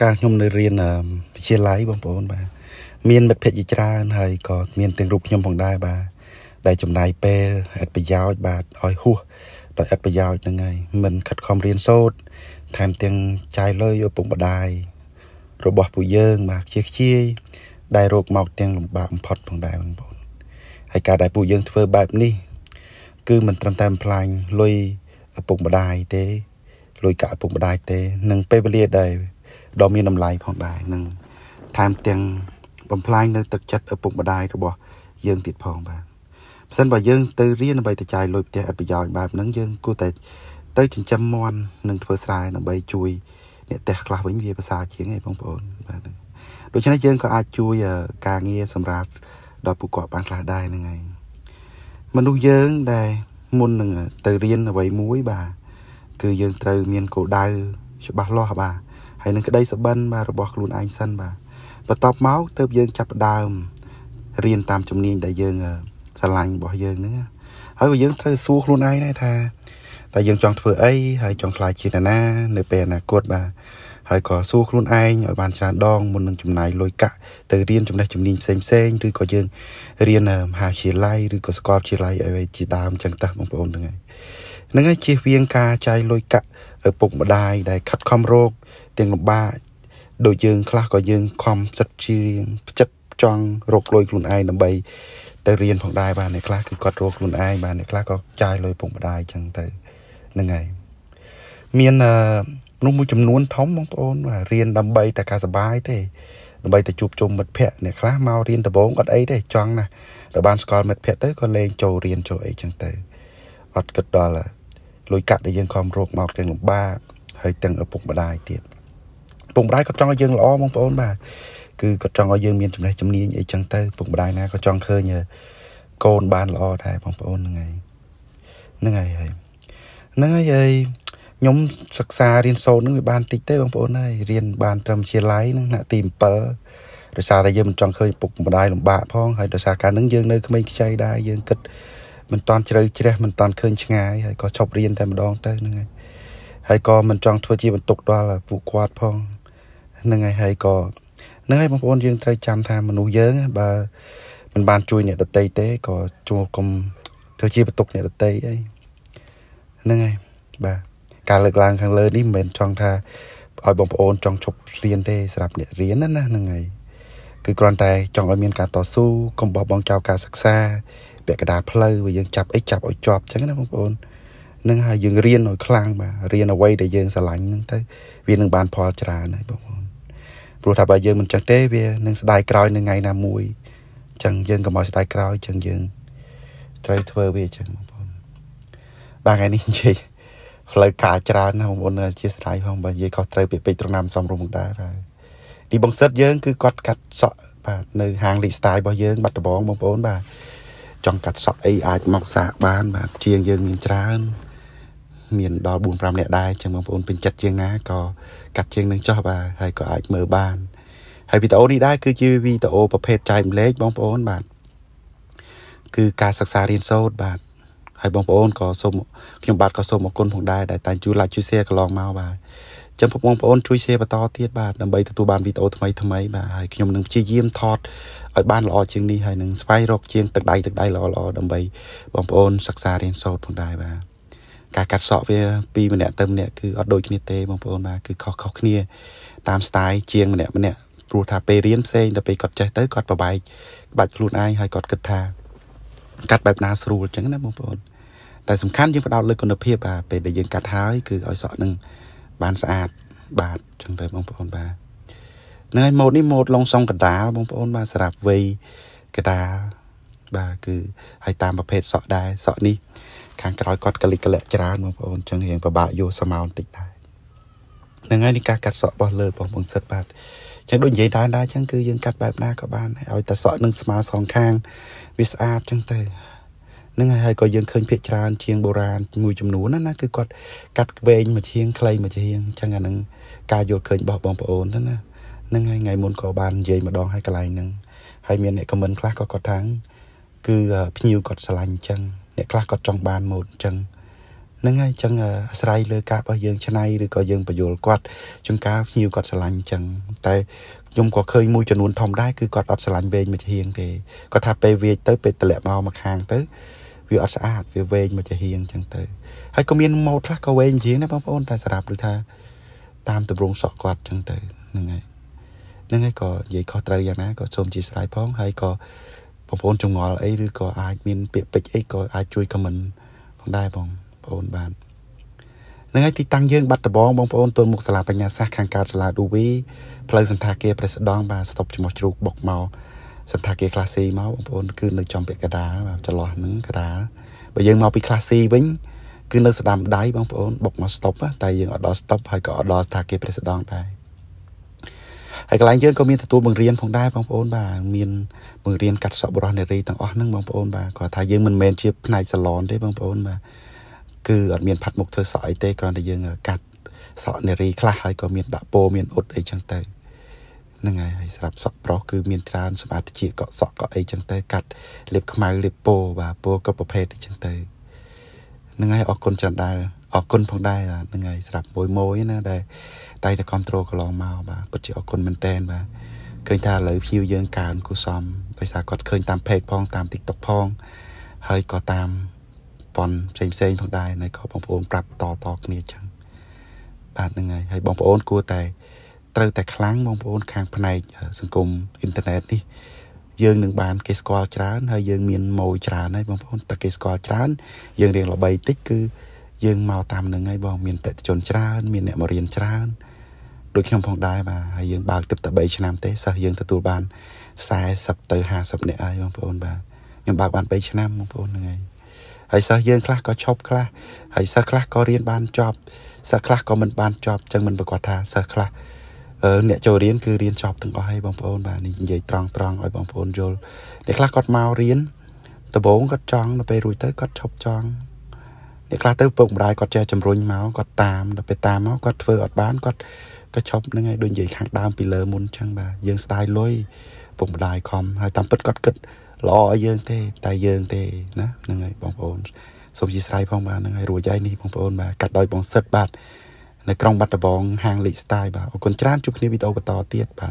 កាលខ្ញុំនៅរៀនវិទ្យាល័យបងប្អូនបាទមានមិត្តភក្តិជាច្រើនហើយក៏មានទាំងរូបខ្ញុំផងដែរបាទដែលចំណាយពេលអត្ថប្រយោជន៍បាទឲ្យហួសដោយអត្ថប្រយោជន៍ហ្នឹងហើយមិនខិតខំរៀនសូត្រថែមទាំងចាយលុយឪពុកម្ដាយរបស់ពួកយើង បាទខ្ជិះខ្ជាយដែលរោគមកទាំងលំបាកបំផុតផងដែរបងប្អូនហើយការដែលពួកយើងធ្វើបែបនេះគឺមិនត្រឹមតែបំផ្លាញលុយឪពុកម្ដាយទេលុយកាក់ឪពុកម្ដាយទេនិងពេលវេលាដែលដ៏មានតម្លៃផងដែរនឹងថែមទាំងបំផ្លាញនៅទឹកចិត្តឪពុកម្ដាយរបស់យើងទៀតផងបាទបើសិនបើយើងទៅរៀនដើម្បីទៅចាយលុយផ្ទះឥតប្រយោជន៍បែបហ្នឹងយើងគួរតែទៅចិញ្ចឹមមន់និងធ្វើស្រែដើម្បីជួយអ្នកផ្ទះខ្លះវិញវាប្រសើរជាងឯងបងប្អូនបាទដូច្នេះយើងក៏អាចជួយការងារសម្រាប់ដល់ពួកគាត់បានខ្លះដែរហ្នឹងហើយមនុស្សយើងដែលមុននឹងទៅរៀនអ្វីមួយបាទគឺយើងត្រូវមានគោលដៅច្បាស់លាស់បាទហើយនឹងក្តីសុបិនបាទរបស់ខ្លួនឯងសិនបាទបន្ទាប់មកទើបយើងចាប់ផ្ដើមរៀនតាមជំនាញដែលយើងស្រឡាញ់របស់យើងហ្នឹងហើយក៏យើងត្រូវសួរខ្លួនឯងដែរថាតើយើងចង់ធ្វើអីហើយចង់ខ្លាចជាណានៅពេលអនាគតបាទហើយក៏សួរខ្លួនឯងឲ្យបានច្រើនដងមុននឹងចំណាយលុយកាក់ទៅរៀនចំណេះជំនាញផ្សេងផ្សេងឬក៏យើងរៀនមហាវិទ្យាល័យឬក៏សាកលវិទ្យាល័យឲ្យជាដើមចឹងតើបងប្អូនហ្នឹងហើយហ្នឹងហើយជៀសវាងការចាយលុយកាក់ឪពុកម្ដាយដែលខិតខំរកទាំងលំបាកដូចយើង ខ្លះក៏យើងខំសិតជាងផ្ចិតចង់រកលុយខ្លួនឯងដើម្បីទៅរៀនផងដែរបាទអ្នកខ្លះគឺគាត់រកខ្លួនឯងបាទអ្នកខ្លះក៏ចាយលុយពុកម្ដាយអញ្ចឹងទៅហ្នឹងហើយមានមនុស្សមួយចំនួនធំបងប្អូនបាទរៀនដើម្បីតែការសប្បាយទេដើម្បីទៅជួបជុំមិត្តភ័ក្តិអ្នកខ្លះមករៀនដំបូងគាត់អីទេចង់ណាដល់បានស្គាល់មិត្តភ័ក្តិទៅក៏លេងចូលរៀនចូលអីចឹងទៅអត់គិតដល់លុយកាក់ដែលយើងខំរកមកទាំងលំបាកហើយទាំងឪពុកម្ដាយទៀតឪពុកម្ដាយគាត់ចង់ឲ្យយើងល្អបងប្អូនបាទគឺគាត់ចង់ឲ្យយើងមានចំណេះចំណាញអីចឹងទៅឪពុកម្ដាយណាក៏ចង់ឃើញកូនបានល្អដែរបងប្អូនហ្នឹងហើយហ្នឹងហើយហើយហ្នឹងហើយហើយខ្ញុំសិក្សារៀនសូត្រហ្នឹងវាបានតិចទេបងប្អូនហើយរៀនបានត្រឹមជាឡៃហ្នឹងថ្នាក់ទី7ដោយសារតែយើងមិនចង់ឃើញពុកម្ដាយលំបាកផង ហើយដោយសារការហ្នឹងយើងនៅក្មេងខ្ចីដែរយើងគិតមិនតាន់ជ្រៅជ្រះមិនតាន់ឃើញឆ្ងាយហើយក៏ឈប់រៀនតែម្ដងទៅហ្នឹងហើយហើយក៏មិនចង់ធ្វើជាបន្ទុកដល់ពួកគាត់ផងហ្នឹងហើយហើយក៏ហ្នឹងហើយបងប្អូនយើងត្រូវចាំថាមនុស្សយើងបើមិនបានជួយអ្នកដតីទេក៏ជួលកុំធ្វើជាបន្ទុកអ្នកដតីអីហ្នឹងហើយបាទការលើកឡើងខាងលើនេះមិនមែនចង់ថាឲ្យបងប្អូនចង់ឈប់រៀនទេសម្រាប់អ្នករៀនណាណាហ្នឹងហើយគឺគ្រាន់តែចង់ឲ្យមានការតស៊ូកុំបោះបង់ចោលការសិក្សាពាក់កណ្ដាលផ្លូវវាយើងចាប់អីចាប់ឲ្យជាប់អញ្ចឹងណាបងប្អូននឹងហើយយើងរៀនឲ្យខ្លាំងបាទរៀនអ្វីដែលយើងស្រឡាញ់ហ្នឹងទៅវានឹងបានផលច្រើនហើយបងប្អូនព្រោះថាបើយើងមិនចេះទេ វានឹងស្ដាយក្រោយនៅថ្ងៃណាមួយអញ្ចឹងយើងកុំឲ្យស្ដាយក្រោយអញ្ចឹងយើងត្រូវធ្វើវាអញ្ចឹងបងប្អូនបាទថ្ងៃនេះនិយាយផ្លូវការច្រើនណាបងប្អូនអធិស្ឋានផងបើនិយាយខុសត្រូវពាក្យពេចត្រង់ណាមសំរុំដែរបាទទីបង្សិតយើងគឺគាត់កាត់សក់បាទនៅហាងលីកស្តាយរបស់យើង បាត់ដំបងបងប្អូនបាទចង់កាត់សក់អីអាចមកសាកបាន បាទជាងយើងមានច្រើនមានដល់4 5នាក់ដែរអញ្ចឹងបងប្អូនពេញចិត្តជាងណាក៏កាត់ជាងនឹងចោះបាទហើយក៏អាចមើលបាន ហើយវីដេអូនេះដែរគឺជាវីដេអូប្រភេទចែកម្លែកបងប្អូនបាទគឺការសិក្សារៀនសូត្របាទហើយបងប្អូនក៏សូមខ្ញុំបាទក៏សូមអរគុណផងដែរដែលតាំងជួយ like ជួយ share កន្លងមកបាទចឹងបងប្អូនជួយ share បន្តទៀតបាទដើម្បីទទួលបានវីដេអូថ្មីថ្មីបាទហើយខ្ញុំនឹងព្យាយាមថតឲ្យបានល្អជាងនេះហើយនឹងស្វែងរកជាងទឹកដៃទឹកដៃល្អល្អដើម្បីបងប្អូនសិក្សារៀនសូត្រផងដែរបាទការកាត់សក់វាពីម្នាក់ទៅម្នាក់គឺអត់ដូចគ្នាទេបងប្អូនបាទគឺខុសខុសគ្នា តាម style ជាងម្នាក់ម្នាក់ព្រោះថាពេលរៀនផ្សេងដល់ពេលគាត់ចេះទៅគាត់ប្របែកក្បាច់ខ្លួនឯងហើយគាត់គិតថាកាត់បែបណាស្រួលអញ្ចឹងណាបងប្អូនតែសំខាន់យើងផ្ដោតលើគុណភាពបាទពេលដែលយើងកាត់ហើយគឺឲ្យសក់នឹងបានស្អាតបាទចឹងទៅបងប្អូនបាទហ្នឹងហើយម៉ូតនេះម៉ូតឡុងសងកដាលបងប្អូនបាទសម្រាប់វ័យកដាលបាទគឺហើយតាមប្រភេទសក់ដែរសក់នេះខាងក្រោយគាត់កលិកលៈច្រើនបងប្អូនចឹងរៀងពិបាកយល់សមានតិចដែរហ្នឹងហើយនេះការកាត់សក់របស់លើបងប្អូនសិតបាទចឹងដូចនិយាយដើមដែរចឹងគឺយើងកាត់បែបណាក៏បានឲ្យតែសក់នឹងស្មើសងខាងវាស្អាតចឹងទៅនឹងហើយក៏យើងឃើញភាកច្រើនជាងបុរាណមួយចំនួនណាណាគឺគាត់កាត់វែងមួយជាងខ្លីមួយជាងអញ្ចឹងអានឹងការយល់ឃើញរបស់បងប្អូនទៅណានឹងហើយថ្ងៃមុនក៏បាននិយាយម្ដងហើយកន្លែងហ្នឹងហើយមានអ្នកខមមិនខ្លះក៏គាត់ថាគឺភ្ញៀវគាត់ឆ្លាញ់អញ្ចឹង អ្នកខ្លះគាត់ចង់បានម៉ូដអញ្ចឹងហ្នឹងហើយអញ្ចឹងអាស្រ័យលើការរបស់យើងឆ្នៃឬក៏យើងបញ្យល់គាត់ជួនកាលភ្ញៀវគាត់ឆ្លាញ់អញ្ចឹងតែខ្ញុំក៏ឃើញមួយចំនួនធំដែរគឺគាត់អត់ឆ្លាញ់វែងមួយជាងទេគាត់ថាពេលវាយទៅ ពេលតម្លាក់មកមកខាងទៅវាអត់ស្អាតវាវែងមកជាហៀងអញ្ចឹងទៅហើយក៏មានម៉ូតខ្លះក៏វែងជាងដែរបងប្អូនតែសម្រាប់ដូចថា តាមទម្រង់សក់គាត់អញ្ចឹងទៅហ្នឹងហើយហ្នឹងហើយក៏និយាយខុសត្រូវយ៉ាងណាក៏សូមជាស្រ័យផងហើយក៏បងប្អូន ចងល់អីឬក៏អាចមានពាក្យពេចអីក៏អាចជួយខមមិនផងដែរបងប្អូនបាននឹងហើយទីតាំងយើងបាត់ដំបងបងប្អូនទល់មុខសាលាបញ្ញាសាស្ត្រខាងកើតសាលាឌូវីផ្លូវសន្តាគារព្រះស្ដង់បាទស្តុបចំោះជ្រូកបុកមកសន្តាគារ Class C មកបងប្អូនគឺនៅចំពាក់កដាលបាទចន្លោះហ្នឹងកដាលបើយើងមកពី Class C វិញគឺនៅ ស្ដាំដៃបងប្អូនបុកមក stop តែយើងអត់ដល់ stop ហើយក៏អត់ដល់ស្ថាគារព្រះសដងដែរហើយកន្លែងយើងក៏មានទទួលបង្រៀនផងដែរបងប្អូនបាទមានបង្រៀនកាត់សក់បរោះនារីទាំងអស់ហ្នឹងបងប្អូន បាទគាត់ថាយើងមិនមែនជាផ្នែកសាឡនទេបងប្អូនបាទគឺអត់មានផាត់មុខធ្វើសក់អីទេគ្រាន់តែយើង កាត់សក់នារីខ្លះហើយក៏មានដាក់ពោមានអ៊ុតអីចឹងទៅហ្នឹងហើយហើយស្រាប់សក់ប្រុសគឺមានច្រើនសម្បត្តិជាកក់សក់កក់អីចឹងទៅកាត់លៀបខ្មៅលៀបពោបាទពោគ្រប់ប្រភេទអីចឹងទៅហ្នឹងហើយអរគុណច្រើនដែរអរគុណផងដែរហ្នឹងហើយស្រាប់មួយមួយណាដែលតែតែគ្រប់គ្រងកន្លងមកបាទពិតជាអរគុណមែនតែនបាទឃើញថាឥឡូវ view យើងកើនគួសមដោយសារគាត់ឃើញតាម page ផងតាម TikTok ផង ហើយក៏តាមប៉ុនផ្សេងផ្សេងផងដែរនៅក៏បងប្អូនប្រាប់តតគ្នាចឹងបាទហ្នឹងហើយហើយបងប្អូនគួរតែត្រូវតែខ្លាំងបងប្អូនខាងផ្នែកសង្គមអ៊ីនធឺណិតនេះយើងនឹងបានគេស្គាល់ច្រើនហើយយើងមានម៉ូយច្រើនហើយបងប្អូនតែគេស្គាល់ច្រើនយើងរៀងល្បីតិចគឺ យើងមកតាមនឹងហើយបង មានតេតិជនច្រើន មានអ្នកមករៀនច្រើនដូចខ្ញុំផងដែរបាទហើយយើងបើកទឹកតែ3ឆ្នាំទេសិស្សយើងទទួលបាន40ទៅ50នាក់ហើយបងប្អូនបាទខ្ញុំបើកបាន3ឆ្នាំបងប្អូនហ្នឹងហើយហើយសិស្សយើងខ្លះក៏ឈប់ខ្លះហើយសិស្សខ្លះក៏រៀនបានចប់សិស្សខ្លះក៏មិនបានចប់ចឹងមិនប្រកាសថាសិស្សខ្លះអ្នកចូលរៀនគឺរៀនចប់ទាំងអស់ហើយបងប្អូនបាទនេះនិយាយត្រង់ត្រង់ឲ្យបងប្អូនយល់អ្នកខ្លះគាត់មករៀនដំបូងគាត់ចង់ដល់ពេលរួចទៅគាត់ឈប់ចង់អ្នកខ្លះទៅពុកម្ដាយគាត់ចេះជំរុញមកគាត់តាមដល់ពេលតាមមកគាត់ធ្វើអត់បានគាត់ក៏ឈប់ហ្នឹងហើយដូចនិយាយខាងដើមពីលើមុនចឹងបាទយើងស្ដាយលុយពុកម្ដាយខំហើយតាមពិតគាត់គិតល្អឲ្យយើងទេ តែយើងទេណាហ្នឹងហើយបងប្អូនសូមជាស្រ័យផងបាទហ្នឹងហើយរួចហើយនេះបងប្អូនបាទកាត់ដោយបងសិតបាទនៅក្រុងបាត់ដំបងហាង Lake Style បាទអរគុណច្រើនជួបគ្នាវីដេអូបន្តទៀតបាទ